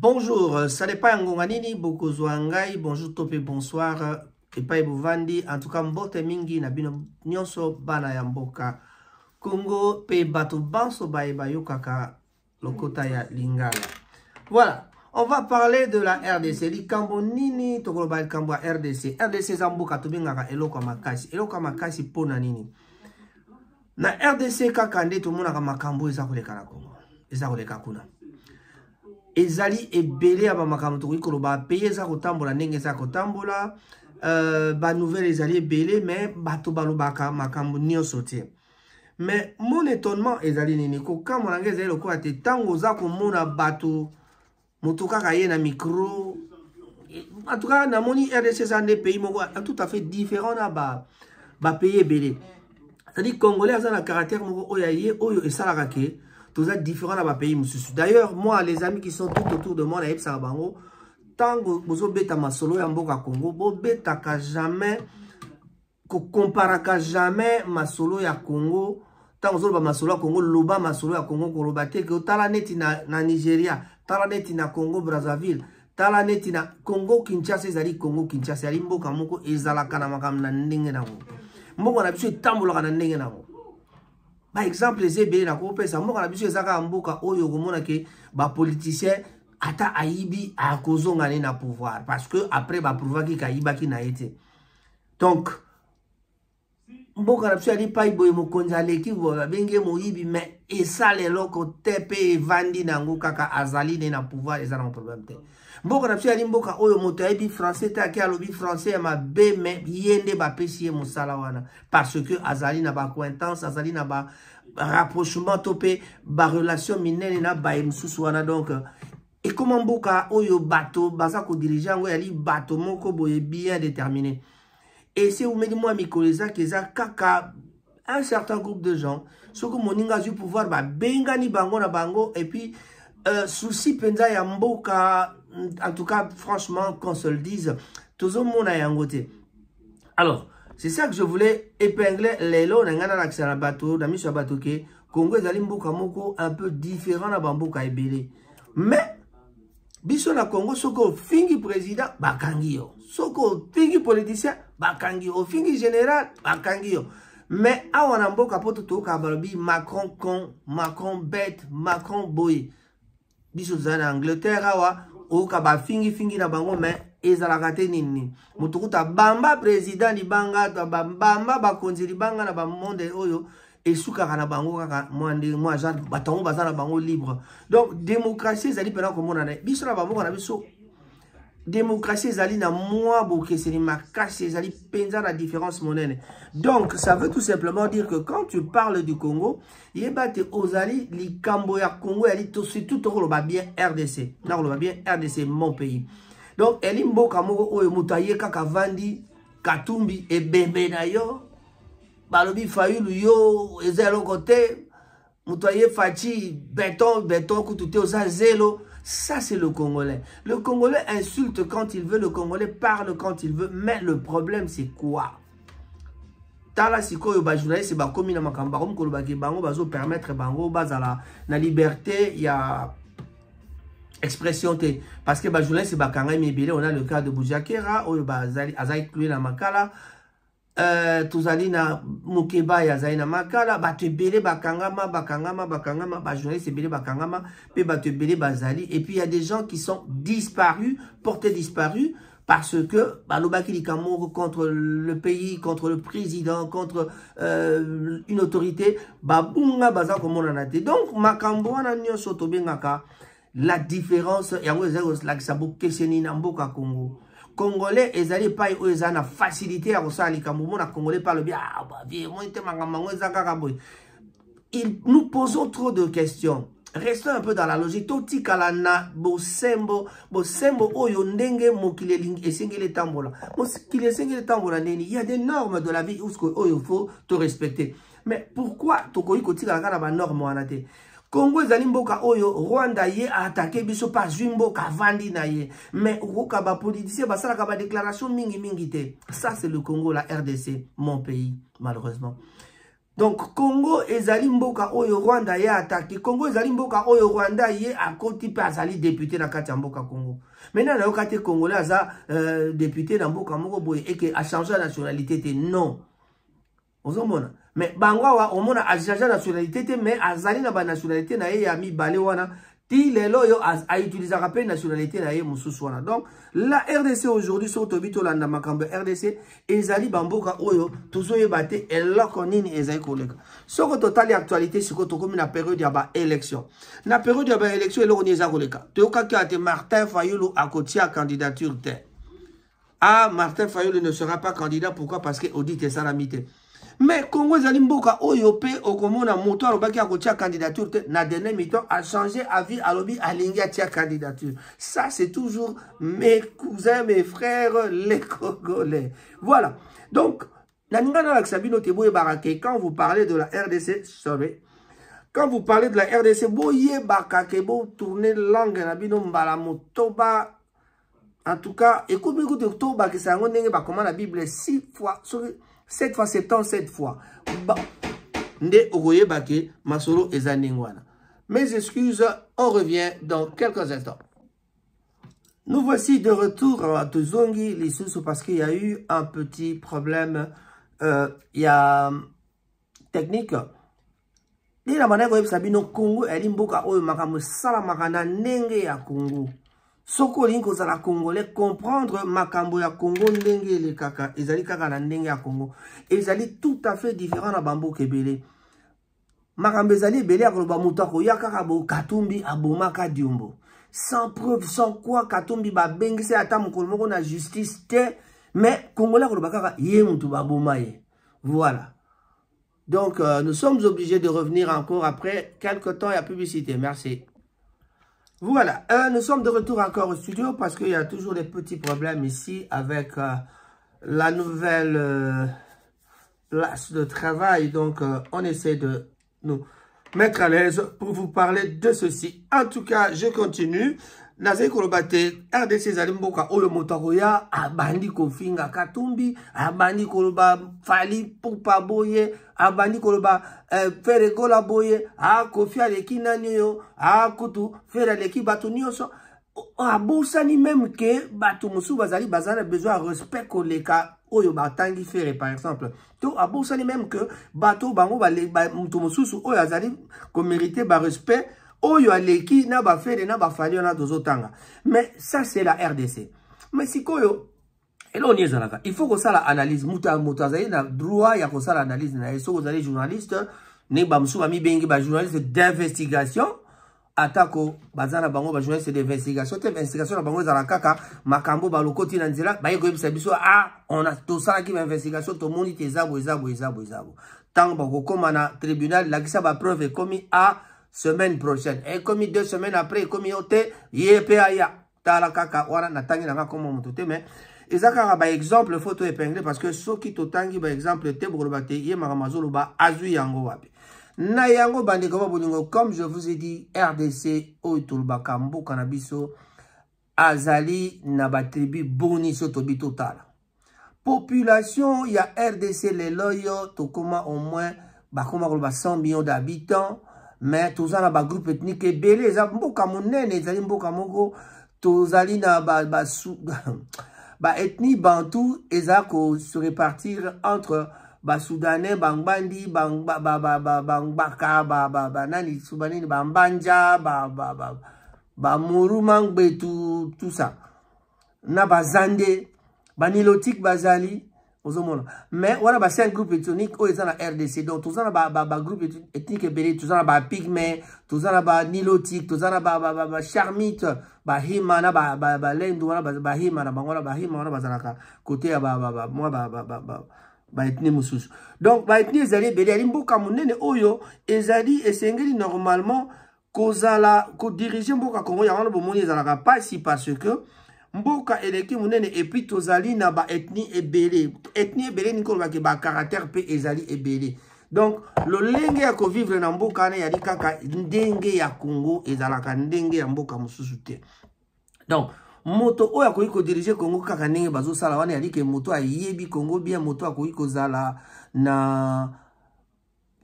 Bonjour, euh, salepa yangonga nini bokozwa bonjour tope bonsoir euh, epai Bouvandi, en tout cas mbote mingi na nyonso bana ya mboka Congo pe banso bayeba kaka lokota ya lingala voilà on va parler de la RDC likambo nini tokoloba likambo ya RDC RDC Zamboka, tubinga tobengaka eloko makasi Eloka makasi Pona nini na RDC kaka monde tomonaka makambo eza koleka na Congo eza koleka kuna ezali ebele ya bamakambo tokoki koloba peye eza kotambola ndenge eza kotambola uh, banouvelle ezali ebele me bato balobaka makambo nyonso te me mon étonnement ezali nini kokambo nange ezali lokola te ntango oza komona bato moto kaka ye na micro en tout cas namoni rdc eza nde pays moko tout à fait différent na bapays ba ebele cetadi congolais aza na caractère moko oyo ye oyo esalaka ke toza différent na bapays mosusu d'ailleurs moi les amis qui sont tout autour de moi nayebisaka bango ntango bozobeta masolo ya mboka congo bobetaka jamais kokomparaka jamais masolo ya congo ntango ozoloba masolo ya congo loba masolo ya congo koloba te otala neti na, na nigeria tala neti na congo brazzaville tala neti na congo kinshasa ezali congo kinshasa ezali mboka moko ezalaka na makambo na ndenge nango mboka na biso etambolaka na ndenge nango baexemple eza ebele nakopesa mboka na biso eza kaka mboka oyo okomona ke bapoliticien ata ayibi akozonga ne na pouvoir parce que après baprouvaki kayibaki na ye te donc mboka na biso ya lipai boye mokonzi aleki babenge moyibi me esala eloko te mpe evandi na yango kaka azali ne na pouvoir eza na moproblème te mboka na biso yali mboka oyo moto ayebi français te ake alobi français ya mabe me ye nde bapesi ye mosala wana parce que azali na bacointance azali na barapprochement to mpe barelation minene na baye mosusu wana donc ekoma mboka oyo bato baza kodirige yango yali bato moko boye bien déterminé Et c'est me dites, moi mikoleza ça kaka un certain groupe de gens que moninga ingazu pouvoir ba bengani bango na bango et puis euh, souci penda ya mboka en tout cas franchement qu'on se le dise monde a yangote Alors c'est ça que je voulais épingler les na ngana na kisala bateau na bateau bato Congo que moko un peu différent na bamboka ebele. Mais biso na congo soki ofingi président bakangi yo soki ofingi politicien bakangi yo ofingi général bakangi yo me awa na mboka mpo totoyoka balobi macron con macron bete macron boye biso tozali na angleterre awa oyoka bafingifingi na bango me ezalaka te nini moto kuta bamba président libanga bamba bakonzi libanga na bamonde oyo esukaka na bango kaka mwa ndenge mwa genre bato yango baza na bango libre donc démocratie ezali mpena komonana biso na bamboka na biso démocratie ezali na mwa bokeseni makasi ezali mpenza na différence monene donc ça veut tout simplement dire que quand tu parles du congo yeba te ozali likambo ya congo ezali surtout tokoloba bien rdc nakoloba bien rdc mon pays donc eli mboka moko oyo moto aye kaka vandi katumbi ebembe na yo balobi fayulu yo eza eloko te moto aye faci béton béton kutu te oza zelo ça c'est le congolais le congolais insulte quand il veut le congolais parle quand il veut mais le problème c'est quoi tala sikoyo bajournaliste bakomi na makambo bakomi kolobaki bango bazopermettre bango bazala na liberté ya expression te parce que bajournaliste bakangami ebele on a le cas de boujakera oyo azali cloué na makala Uh, na mokeba ya makala bato bakangama bakangama bakangama bajournaliste bele bakangama pe bato bazali et puis il y a des gens qui sont disparus portés disparus parce que balobaki likambo contre le pays contre le président contre euh, une autorité babunga baza a te donc makambo wana nyonso bengaka la différence yango eza la c'est na namboka congo congolais ezali epai pas, ils ont facilité ya kosala likambo omona congolais parle bien ah, bah, vraiment, moi te makambo yango eza kaka Ils nous posons trop de questions restons un peu dans la logique totikala na bosembo bosembo oyo ndenge mokili elingi esengeli etambola tambola, esengeli Il y a des normes de la vie où il faut te respecter mais pourquoi tokoki kotikala kaka na normes wana te kongo ezali mboka oyo rwanda ye aatake biso mpo azwi mboka avandi na ye me okoka bapolitisien basalaka badeklaration mingimingi te ça c'est le congo la rdc mon pays malheureusement donc congo ezali mboka oyo rwanda ye ataki congo ezali mboka oyo rwanda ye akoti mpe azali depute na kati ya mboka congo maintenant nayoka te congolais aza euh, depute na mboka moko boye eke achange nationalité te non ozomona me bango awa omona achange nationalité te me azali na banationalité na ye ya mibale wana ti lelo oyo aitilizaka mpe nationalité na ye mosusu wana donc la rdc aujourd'hui soki tobi tolanda makambo ya rdc ezali bamboka oyo tozoyeba te eloko nini ezali koleka soki totali actualité sikoyo tokómi na periode ya baélection na periode ya baélection eloko nini eza koleka toyokaki ate martin fayulu akotia candidature te ah martin fayulu ne sera pas candidat pourquoi parce que audit esalami te mais congo vous mboka dit, okomona moto a akotia candidature na dernier a changé avis alobi tia candidature ça c'est toujours mes cousins mes frères les congolais voilà donc quand vous parlez de la rdc sorry quand vous parlez de la rdc boyebaka tourner langue na en tout cas écoutez écoutez, écoutez, écoutez, écoutez, écoutez, écoutez, bible six fois 7 fois septembre 7 fois ba nde okoyeba ke masolo eza mes excuses on revient dans quelques instants nous voici de retour à Tozongi lisusu parce qu'il y a eu un petit problème euh, ya technique nde na bandeko oyebisa bino kongo eyali mboka oyo makambo esalamaka na ndenge ya kongo soki olingi la congolais comprendre makambo ya congo ndenge kaka, ezali kaka na ndenge ya congo ezali tout à fait différent na bambo ebele makambo ezali belé ya koloba moto akoya kaka bo katumbi abomaka kadiumbo sans preuve sans quoi katumbi ba babengisi ata mokolo moko na justice te mais congolais akoloba kaka ye moto ba ye voilà donc euh, nous sommes obligés de revenir encore après quelques temps et à publicité merci voilà, euh, nous sommes de retour encore au studio parce qu'il y a toujours des petits problèmes ici avec euh, la nouvelle euh, place de travail. Donc, on essaie de nous mettre à l'aise pour vous parler de ceci. En tout cas, je continue. nazali koloba te rdc ezali mboka oyo moto akoya abandi kofinga katumbi abandi koloba fali pupa boye abandi koloba eh, fere egola boye akofi aleki nani oyo akutu fere aleki bato nyonso abosani meme ke bato mosusu bazali baza na besoin ya respect koleka oyo batangi fere par exemple to abosani meme ke bato bango moto mosusu oyo azali komerite barespect oyo aleki na bafere na bafali wana tozotanga mais ça c'est la rdc mais sikoyo eloko nini ezalaka il faut kosala analyse moto azali na droit ya kosala analyse na ye soki ozali journaliste ne bamosusu bamibengi bajournaliste d'investigation atako baza na bango bajournaliste d'investigation te investigation na bango ezala kaka makambo balokoti na nzela baye koyebisa biso ah, a tosalaki bainvestigation tomoni te eza boye eza boye eza boye eza boye ntango bakokóma na tribunal lakisa bapreuve ekómi a ah, semaine prochaine ekomi deux semaines après ekomi yo te ye mpe aya tala kaka wana natangi nanga komo motu te mais eza kaka baexemple fo to épingle parce que soki totangi baexemple te bokoloba te ye makambo azoloba azwi yango wapi na yango bandeko ba bolingo comme je vous ai dit rdc oyo tolobaka mboka na biso azali na batribu boni so tobi totala population ya rdc lelo oyo tokóma au moins bakóma koloba 100 millions d'habitants me toza na bagroupe ethnike ebele eza mboka monene ezali mboka moko tozali na baethnie ba, ba bantu eza koserepartir entre basoudanais bangbandi bangbaka banani subanini bambanja bamoruma ngbetu tusa na bazande banilotique bazali ozomona me wana ba 5 groupe ethnique oyo eza na rdc donc toza na bagroupe ba, ba ethnique ebele toza na bapigme toza na banilotique toza na bacharmite ba, ba, ba bahima na balendu ba, ba wana bahima na bango wana bahima wana bazalaka kote ya mwa baethnie mosusu donc baethnie ezali ebele yali mboka monene oyo ezali esengeli normalement kozala kodirige mboka kongo yango wana bomoni ezalaka mpasi parce que mboka eleki monene epui tozali na baethnie ebele ethnie ebele ningi kolobaki bacaractère mpe ezali ebele donk lolenge ya kovivre na mboka wana eyali kaka ndenge ya congo ezalaka ndenge ya mboka mosusu te donc moto oyo akoki kodirige congo kaka ndenge bazosala wana yali ke moto ayebi congo bien moto akoki kozala na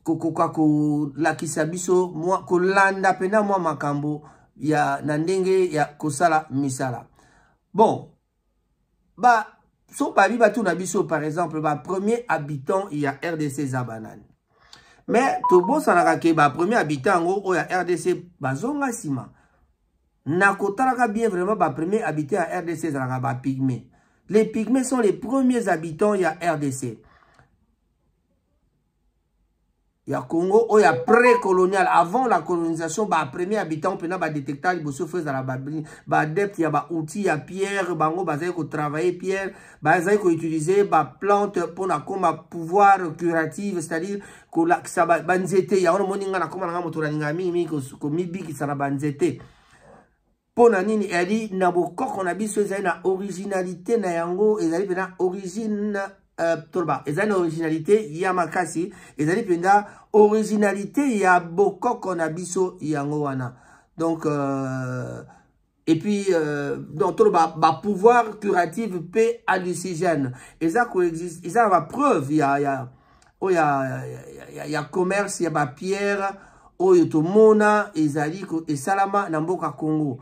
kokoka kolakisa biso kolanda mpena mwa makambo ya na ndenge ya kosala misala Bon, bah, so babi batuna biso par exemple ba premier habitant ya RDC Zabanani. Mais tobosanaka ke ba premier habitant yango oyo ya RDC bazonga nsima nakotalaka bien vraiment ba premier habitant ya RDC ezalaka bapygmé les pygmés sont les premiers habitants ya RDC Il y a Congo, il oh, y a pré-colonial. Avant la colonisation, bah, premier habitant, on bah détecter les bosses faits la babine, bah, adepte, il y a bah, outils, il y a pierre, bah, on a bah, travailler pierre, bah, on a utiliser bah, plantes pour la comme bah, pouvoir curatif, c'est-à-dire, que la, ça, bah, banzete, il y a un moninga, la comme, la motoraninga, mi, mi, comme, mi, bi, qui sera banzete. mpona nini eyali na bokoko na biso ezali na originalité na yango ezali mpena origine Euh, toba eza na originalité ya makasi ezali mpenza originalité ya bokoko na biso yango wana donc euh, et puis euh, donc toloba bapouvoir curative mpe hallucigène eza koexiste eza na bapreuve ya, ya oyo oh, ya, ya, ya commerce ya bapierre oyo oh, tomona ezali esalama na mboka congo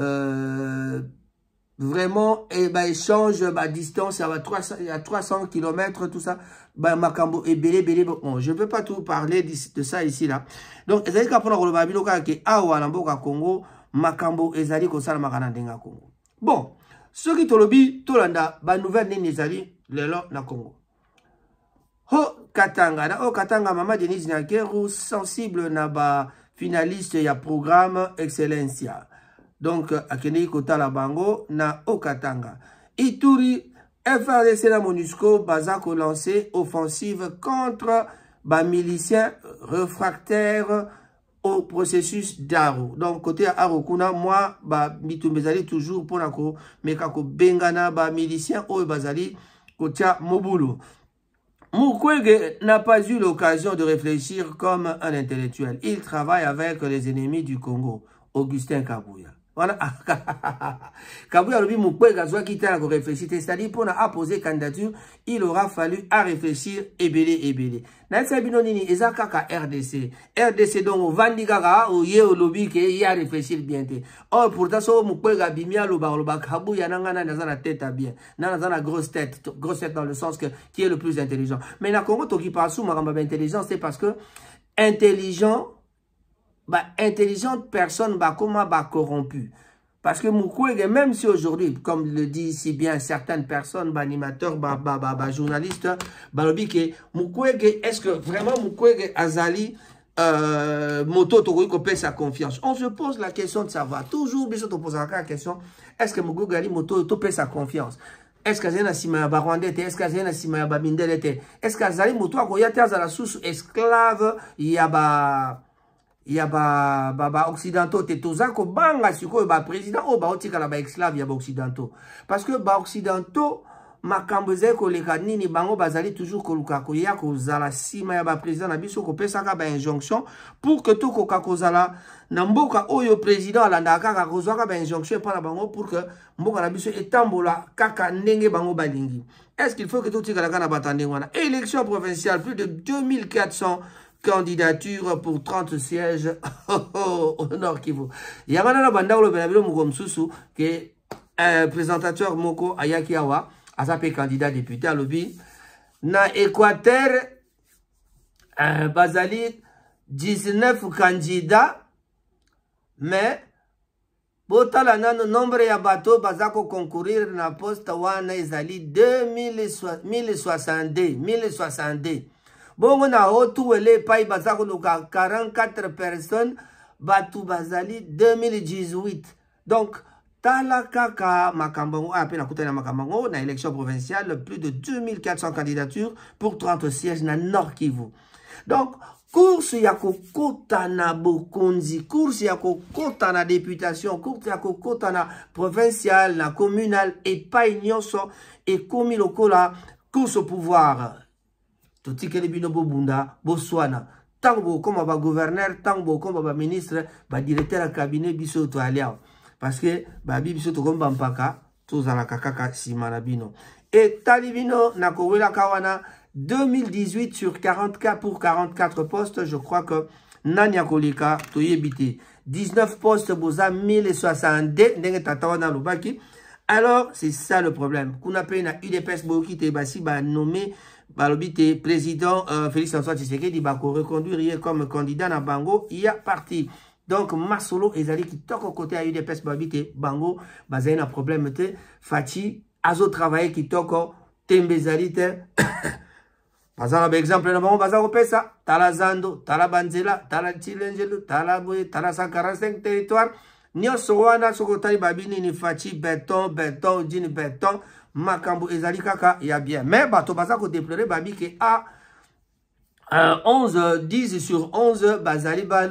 euh, vraiment, et eh bah, ben, échange, bah, distance, il 300, à 300 km, tout ça, bah, Makambo, et eh, Bélé, Bélé, bon, je ne peux pas tout parler de ça ici, là. Donc, ezali il y biloka un peu na mboka Congo, Makambo, ezali kosala makana ndenga Congo. Bon, ce qui tolobi, tolanda, bah nouvelle nini ezali, lelo na Congo. Ho Katanga, na Ho Katanga, Mama Denise Nakeru sensible na ba finaliste ya programme Excellencia donc kota la bango na okatanga ituri frdc la monusco baza lancé offensive contre miliciens refractaire au processus d'aro donc côté aro kuna mwa bitumba ponako toujours mpona Bengana, ba miliciens oyo bazali kotia mobulu Mukwege n'a pas eu l'occasion de réfléchir comme un intellectuel. Il travaille avec les ennemis du Congo, Augustin Kabouya wana Kabouya Lobi Mukwega Zwa Kitala ko réfléchir, c'est-à-dire pour apposer candidature, il aura fallu à réfléchir ebélé ebélé. Na tsa bino nini eza kaka RDC. RDC donc au kaka o ye lobi ke a réfléchir bien te. Or pourtant so Mukwega bimia loba y a oh, nanga na dans la tête à bien. Na dans la grosse tête, grosse tête dans le sens que qui est le plus intelligent. Mais na Congo to qui parle sous maramba intelligent, c'est parce que intelligent bah, intelligente personne bah, comment Bah, corrompu parce que Mukwege même si aujourd'hui comme le dit si bien certaines personnes ba animateurs Bah, bah, bah, bah journalistes bah, est-ce que vraiment Mukwege Azali euh, moto pèse sa confiance on se pose la question de savoir toujours pose encore la question est-ce que mukwege moto moto pèse sa confiance est-ce que azali na nsima barwanda est-ce que azali na nsima ya bamindele est-ce que azali moto akoya te azala esclave ya ya baoccidentaux ba, ba te toza kobanga sikoyo bapresident oyo baotikala baexclave ya baoccidentaux parce que baoccidentaux makambo ezali koleka nini bango bazali toujours koluka koya kozala nsima ya bapresident na biso kopesaka bainjonction pour ke tokoka kozala na mboka oyo président alandaka kaka kozwaka bainjonction epa na bango pour ke mboka na biso etambola kaka ndenge bango balingi est ce qu'il faut ke totikala kaka na bato ndenge wana élection provinciale plus de 2400 candidature pour 30 sièges au oh, oh, nord Kivu. y na banda ulo qui mugomsusu euh, que présentateur moko ayaki awa à candidat député l'Équateur, na Équateur euh, bazali 19 candidats mais botala nombre qui bateaux, baza concourir na poste wana ezali 2062 1062 bon on a tu wele epai baza koluka 44 personnes bato bazali 2018 donc tala kaka makambo yango à ah, mpe nakutani na na élection provinciale plus de 2400 candidatures pour 30 sièges dans le nord kivu donc course ya kokotana bokonzi course ya na députation course ya na provinciale la communale et epai et komi lokola course au pouvoir totikeli bino bobunda boswana ntango bokokoma bagouverneur ntango bokokoma baministre badirecteur ya kabinet biso oyo toyali awa parceke babi biso tokomi bampaka tozalaka kaka nsima na bino etali bino nakowelaka wana 2018 sur 40 cas pour 44 postes je crois que nani akoleka toyebi te 19 postes boza 1062 ndenge tata wana alobaki alors c'est ça le problème kuna mpe na udps boyoki te basi banome balobi te président euh, félix antoine tshisekedi bakoreconduire ye comme candidat na bango ya parti donc masolo ezali kitoko kote ya udps balobi te bango bazali na problème te faci azotravaille kitoko tembe ezali te bazanga baexemple na bango baza kopesa tala zando tala banzela tala tilenjelu tala boye tala 145 territoire nyonso wana soki otali babi nini faci beton beton odini beton makambo ezali kaka ya bien mais bato déplorer, kodeplore babi ke a euh, 11 10 sur 11 bazali ba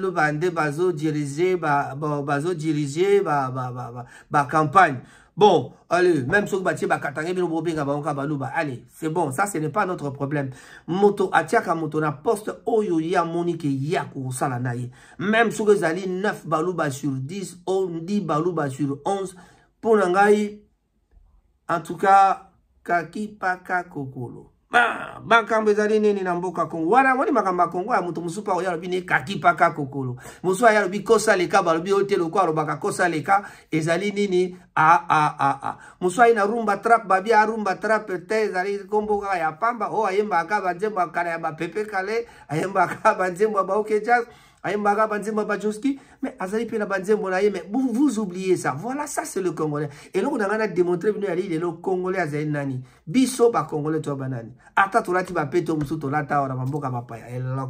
ba ba ba campagne. Bon, allez, même si vous battez Bakatangé, bien vous onka avant Kabalouba. Allez, c'est bon, ça ce n'est pas notre problème. Moto atiaka moto na poste oyo ya monique ya sala Même si vous allez 9 balouba sur 10, 10 balouba sur 11, pour nangaï en tout cas kakipaka kokolo makambo ezali nini na mboka kongo wana ngoni makambo ya kongo ya moto mosusu oyo alobi ne kakipaka kokolo mosusu aye alobi kosa leka balobi oyo te loko alobaka kosa leka ezali nini aaaa mosusu aye na rumba trap babi arumba trap te ezali kombo kaka ya pamba oyo ayembaka banzembo ya kala ya bapepe kale ayembaka banzembo ya baoke jaz Aimara Banzembo mais Azali Pela Banzembo mais vous oubliez ça. Voilà, ça c'est le Congolais. Et là, on a démontré, il est le Congolais Azali Nani. Biso par Congolais, toi banani. Ata tolati ba peto musu tolata, ora mamboka mapaya. Et là,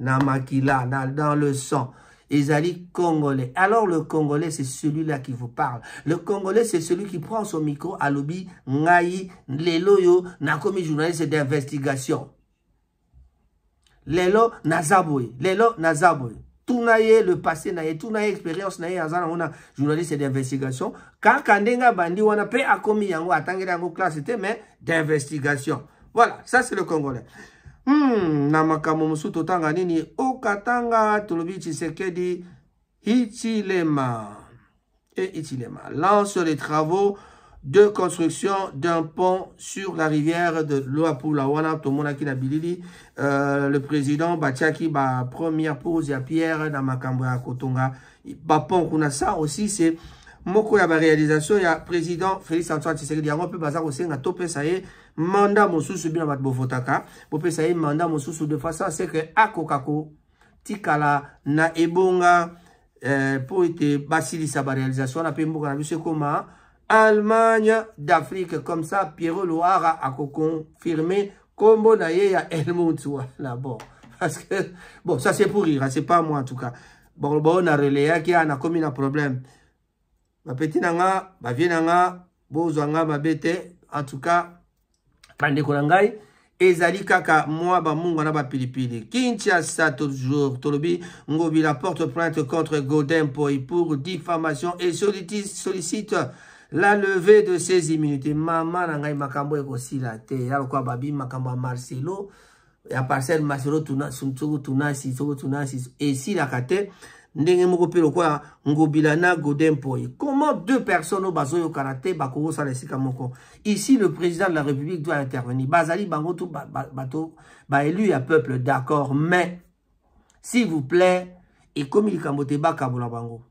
Na makila, na, dans le sang. Ezali Congolais. Alors le Congolais, c'est celui-là qui vous parle. Le Congolais, c'est celui qui prend son micro à lobby, ngaï, n'a comme journaliste d'investigation lelo nazaboy lelo tout tunaye le passé naye, tunaye experience, naye expérience na journaliste d'investigation Kakandenga on abandi wana pe akomi yango atangeli yango classe mais d'investigation voilà ça c'est le congolais hmm, na makambo totanga nini okatanga tolobi sekedi itilema et itilema lance les travaux de construction d'un pont sur la rivière de Loapulawana, Tomonaki na Bilili. Euh, le président Batiaki, ba première pause ya Pierre dans Makambra Kotonga. Ba pont kuna ça aussi c'est moko ya ba réalisation ya président Félix Antoine Tshisekedi yango pe baza kosenga to pesa ye mandat mosusu bina bato bovotaka bopesa ye mandat mosusu de façon à ce que akoka kotikala na ebonga eh, po ete basilisa baréalisation wana mpe mboka na biso ekoma Allemagne d'Afrique. Comme ça, Pierrot Loire a, confirmé Combo ya El là bon. Parce que, bon, ça c'est pour rire, hein, c'est pas moi en tout cas. Bon, bon, on a relayé qui a commis un problème. Ma petite nanga, ma vieille nanga, je ma bête, en tout cas, bandeko na ngai ezali kaka ba bamungwa na Kintia ça toujours tolobi la porte plainte contre Golden pour diffamation et sollicite la levée de ces immunités mama na ngai makambo ekosila te ya lokola babimi makambo ya marcelo ya parcel marcelo soko tunasi soko tunasi la te ndenge moko mpe ngobilana godin comment deux personnes oyo bazoyokana te bakokosala esika sikamoko? ici le président de la république doit intervenir bazali bango tu bato élu à peuple d'accord mais s'il vous plaît il kamote ba kabola bango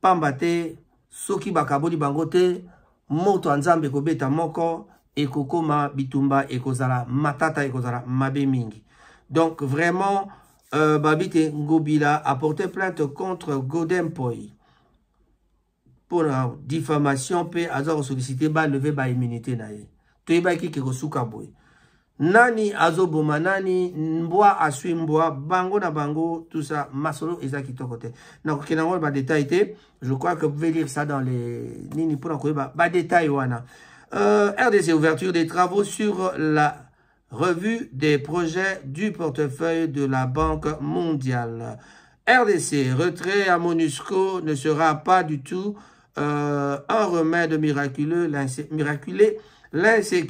pamba te soki bakaboli bango te moto ya nzambe ekobeta moko ekokoma bitumba ekozala matata ekozala mabe mingi donc vraiment euh, babi te ngobila aporte plainte contre godin poi mpona diffamation mpe aza kosolisite baleve baimmunité na ye toyebaki ke kosuka boye nani azoboma nani mbwa aswi bango na bango tout ça masolo eza kitoko te qui n'a pas te je crois que vous pouvez lire ça dans les nini pour Pas détail wana euh, rdc ouverture des travaux sur la revue des projets du portefeuille de la banque mondiale rdc retrait à monusco ne sera pas du tout euh, un remède miraculeux miraculé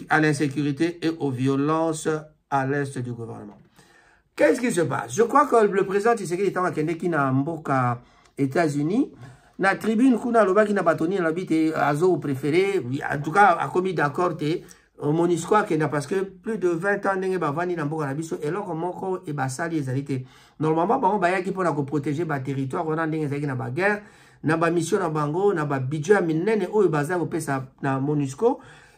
à l'insécurité et aux violences à l'est du gouvernement. Qu'est-ce qui se passe? Je crois que le président Tshisekedi Tawakende qui n'a mboka États-Unis na tribune kuna alobaki na bato nini alobi te azo préféré en tout cas akomi d'accord te monisco akenda parce que plus de 20 ans ndenge bavandi na mboka na biso eloko moko ebasali ezali te normalement bango bayaki mpona koprotege baterritoire wana ndenge ezalaki na baguerre na bamission na bango na babudget ya minene oyo baza kopesa na monisco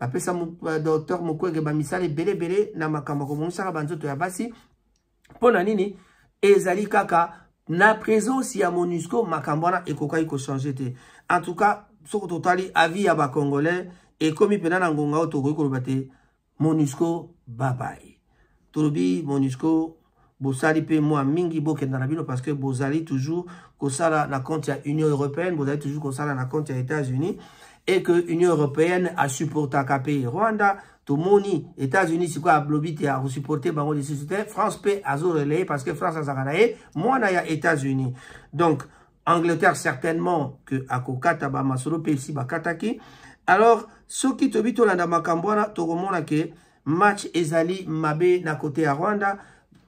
apesa euh, docteur mukwege bamisala ebelebele na makambo akomongisaka banzoto ya basi mpo na nini ezali kaka na présence ya monusco makambo wana ekokaki kochange te en tout cas soki totali avis ya bacongolais ekomi mpena na ngonga oyo tokoki koloba te monusco babai tolobi monusco bosali mpe mwa mingi bokenda na bino parce que bozali toujours kosala na compte ya union européenne bozali toujours kosala na compte ya états-unis e ke union européenne asupportaka pays rwanda tomoni états-unis sikoyo ablobi te akosupporte bango lisusu te france mpe azoreleye parce que france azalaka na ye mwana ya états-unis donc angleterre certainement ke akokata bamasolo mpe esi bakataki alors soki tobi tolanda makambo wana tokomona ke match ezali mabe na kote ya rwanda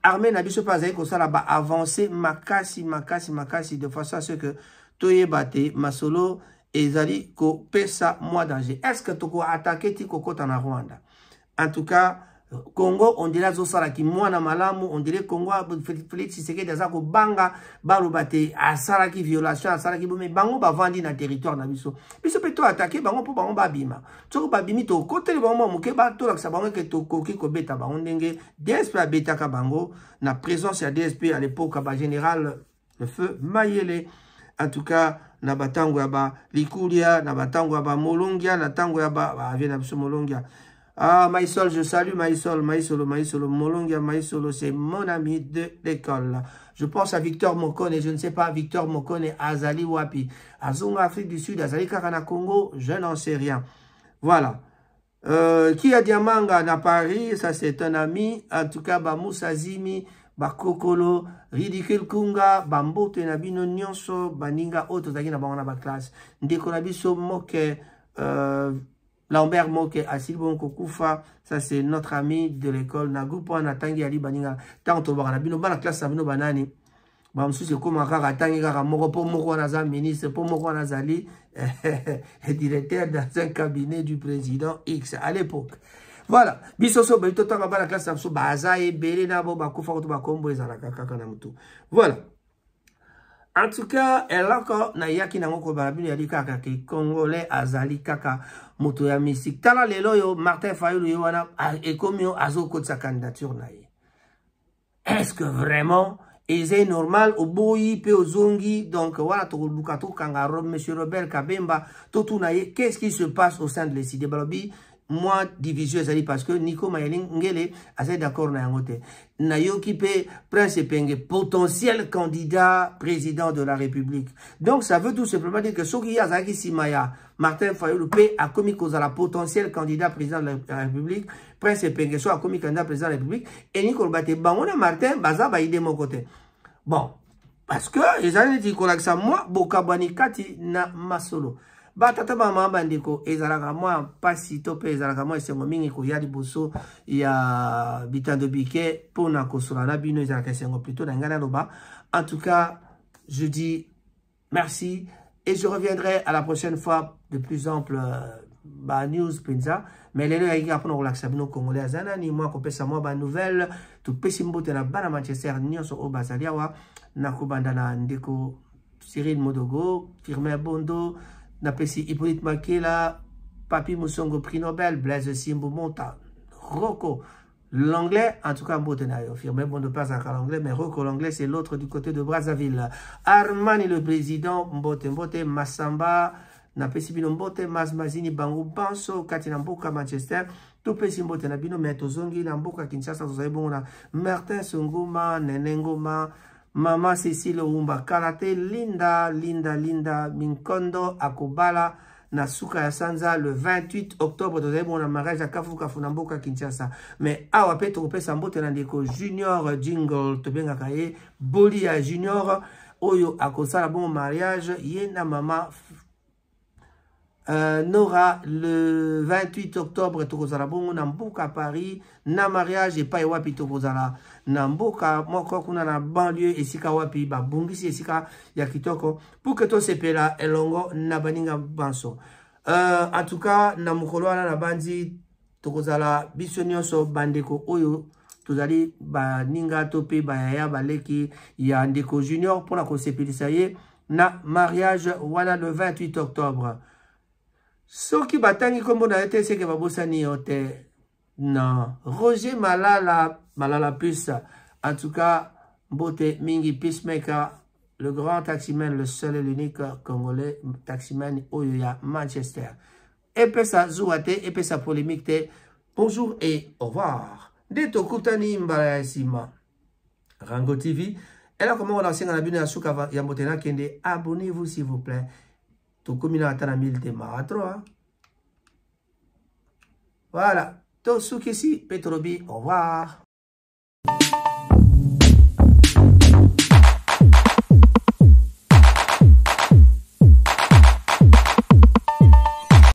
armée na biso mpe azali kosala baavance makasi makasi makasi de façon à ce que toyeba te masolo ezali kopesa mwa danger estce tokoatake ti kokɔta na rwanda en tout cas congo ondire azosalaki mwana malamu ondire congo félix tshisekedi aza kobanga baloba te asalaki violation asalaki bome bango bavandi na territoire na biso biso mpe toatake bango mpo bango babima soko babimi tokoteli bango mwa moke batolakisa bango eke tokoki kobeta bango ndenge dsp abetaka bango na présence ya dsp ya lepoka bagénéral le feu mayele En na batango ya ba na batango ya Molonga, na ntango ya baavie na biso molongia ah maïsol je salue maïsol Maisol, Maisol, molongia Maisol, c'est mon ami de l'école je pense à victor mokone je ne sais pas victor mokone azali wapi azonga afrique du sud azali Karana congo je n'en sais rien voilà euh, qui a diamanga à paris ça c'est un ami en tout cas bamoussa zimi bakokolo ridicule kunga bambou na bino nyonso baninga oyo tozalaki na bango na classe ndeko na moke euh, lambert moke Asilbon kokufa ça c'est notre ami de l'école na groupe ali baninga ntango tolobaka na bino bana classe na bino banani bamosusu ekóma kaka Tangi kaka moko mpo moko ministre mpo moko directeur dans un cabinet du président x à l'époque voilà biso so bali totanga bana classe na biso baza ebele na bo bakufaka to bakombo ezalaka kaka na motu voilà en tout cas eloko nayaki nango kobala bino yali kaka ke congolais azali kaka moto ya mystique tala lelo oyo martin fayulu ye wana ekomi oyo azokotisa candidature na ye est-ce que vraiment eza normal oboyi mpe ozongi donc wana tokoluka tokanga monsieur robert kabemba totuna ye qu'est-ce qui se passe au sein de lesidé balobi mwa division ezali parceke nico mayele ngele azali d'accord na yango te nayoki mpe prince penge potentiel candidat président de la république donc ça veut tout simplement dire que soki ye azalaki nsima ya martin fayulu mpe akomi kozala potentiel candidat président de la république prince penge so akomi candidat président de la république elingi koloba te bango na martin baza baide moko te bon parceke ezali neti kolakisa mwa bokabwani kati na masolo batata bamama bandeko ezalaka mwa mpasi to mpe ezalaka mwa esengo mingi koya liboso ya bitando bike mpona kosola na bino ezalaka esengo plutôt na ngai naloba en tout cas je dis merci et je reviendrai à la prochaine fois de plus ample euh, banews mpenza me lelo yaki kaka mpona kolakisa bino congolais aza nani mwa kopesa mwa banouvelle topesi mbote na bana manchester nyonso oyo bazali awa nakobanda na ndeko cyril modogo firmin bondo napesi Hippolyte Makela, Papi Moussongo, prix Nobel, Blaise Simbo Monta, Roko. L'anglais, en tout cas, Mbotenayo, firmé, bon, de pas encore l'anglais, mais Roko, l'anglais, c'est l'autre du côté de Brazzaville. Armani, le président, Mbote, Mbote, Massamba, napesi bino mbote Mazmazini, bango banso Katina mboka manchester peut mbote na bino tout zongi, na mboka kinshasa vous martin sunguma Nenengoma, mama cécile rumba kala te linda linda linda minkondo akobala na suka ya sanza le 28 octobre tozali mona mariage ya kafukafu na mboka kinshasa mais awa mpe tokopesa mbote na ndeko junior jingle tobengaka ye boli ya junior oyo akosala bongo mariage ye na mama Euh, Nora, le 28 octobre, tokozala bongo na mboka Paris, na mariage epai wapi tokozala na mboka moko kuna na banlieue esika wapi babongisi esika ya kitoko mpo ke tosepela elongo na baninga banso euh, en tout cas na mokolo wana na bandi tokozala biso nyonso bandeko oyo tozali baninga to mpe bayaya baleki ya ndeko junior mpona kosepelisa ye na mariage wana le 28 octobre soki batangi nkombo na yo te seke babosani yo te non roger malala malala puce en tout cas mbote mingi peacemaker le grand taximan le seul et l'unique congolais taximan oyo ya manchester epesa zuwa te epesa polémique te bonjour et au revoir nde tokutani mbala ya nsima rango tv eloko moko nasengana bino ya suka ya mbote nakende abonnez-vous s'il vous plaît tokomi na ata na mille démara 3 voilà tosukisi pe tolobi au revoir